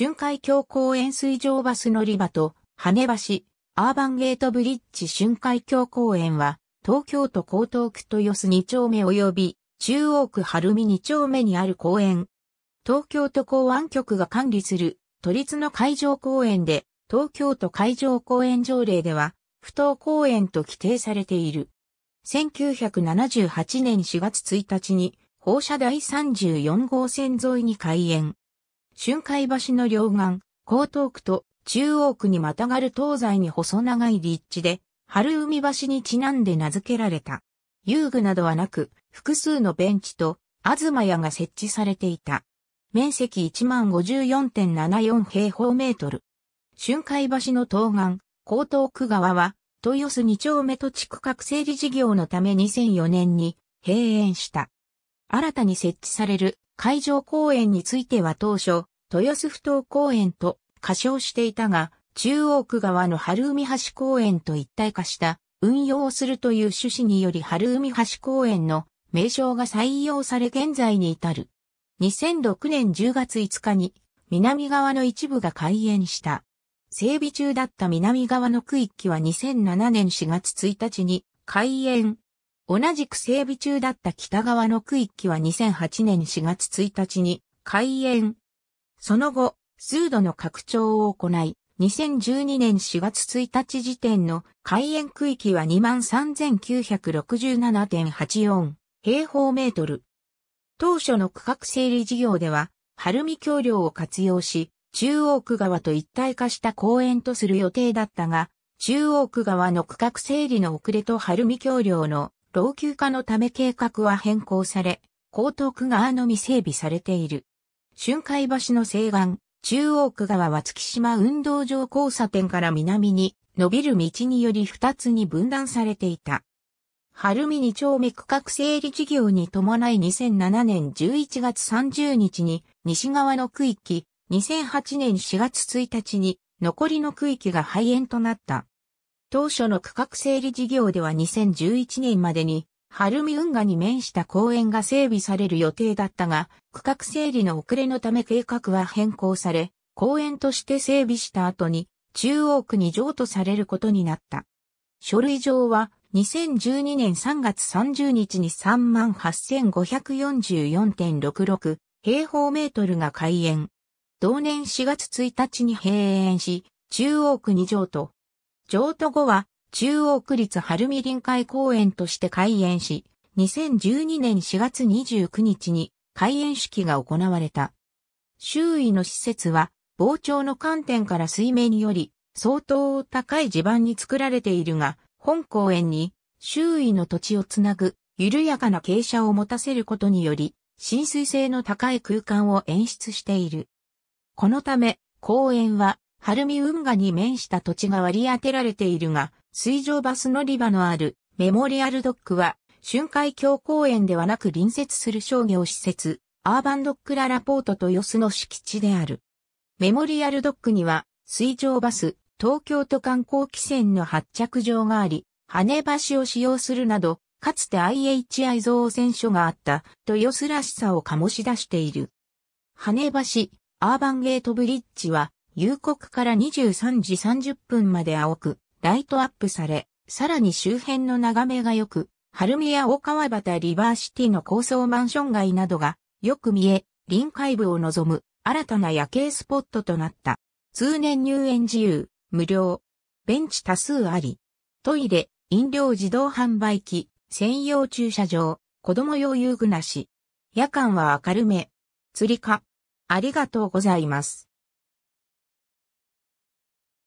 春海峡公園水上バス乗り場と、羽橋、アーバンゲートブリッジ春海峡公園は、東京都江東区豊洲2丁目及び、中央区晴海2丁目にある公園。東京都公安局が管理する、都立の海上公園で、東京都海上公園条例では、不当公園と規定されている。1978年4月1日に、放射第34号線沿いに開園。春海橋の両岸、江東区と中央区にまたがる東西に細長い立地で、春海橋にちなんで名付けられた。遊具などはなく、複数のベンチと、東屋が設置されていた。面積1 5 4 7 4平方メートル。春海橋の東岸、江東区側は、豊洲二丁目と地区画整理事業のため2004年に閉園した。新たに設置される海上公園については当初、豊洲不動公園と歌称していたが、中央区側の春海橋公園と一体化した運用をするという趣旨により春海橋公園の名称が採用され現在に至る。2006年10月5日に南側の一部が開園した。整備中だった南側の区域は2007年4月1日に開園、同じく整備中だった北側の区域は2008年4月1日に開園。その後、数度の拡張を行い、2012年4月1日時点の開園区域は23,967.84平方メートル。当初の区画整理事業では、晴海橋梁を活用し、中央区側と一体化した公園とする予定だったが、中央区側の区画整理の遅れと晴海橋梁の老朽化のため計画は変更され、江東区側のみ整備されている。春海橋の西岸、中央区側は月島運動場交差点から南に伸びる道により二つに分断されていた。晴海二丁目区画整理事業に伴い2007年11月30日に西側の区域、2008年4月1日に残りの区域が廃園となった。当初の区画整理事業では2011年までに、晴海運河に面した公園が整備される予定だったが、区画整理の遅れのため計画は変更され、公園として整備した後に、中央区に譲渡されることになった。書類上は、2012年3月30日に38,544.66平方メートルが開園。同年4月1日に閉園し、中央区に譲渡。譲渡後は中央区立晴海臨海公園として開園し、2012年4月29日に開園式が行われた。周囲の施設は膨張の観点から水面により相当高い地盤に作られているが、本公園に周囲の土地をつなぐ緩やかな傾斜を持たせることにより、浸水性の高い空間を演出している。このため、公園は晴海運河に面した土地が割り当てられているが、水上バス乗り場のあるメモリアルドックは、春海峡公園ではなく隣接する商業施設、アーバンドックララポートとヨスの敷地である。メモリアルドックには、水上バス、東京都観光汽船の発着場があり、羽橋を使用するなど、かつて IHI 造船所があった、と豊洲らしさを醸し出している。羽橋、アーバンゲートブリッジは、夕刻から23時30分まで青く、ライトアップされ、さらに周辺の眺めが良く、晴海や大川端リバーシティの高層マンション街などがよく見え、臨海部を望む新たな夜景スポットとなった。通年入園自由、無料、ベンチ多数あり、トイレ、飲料自動販売機、専用駐車場、子供用遊具なし。夜間は明るめ。釣りか。ありがとうございます。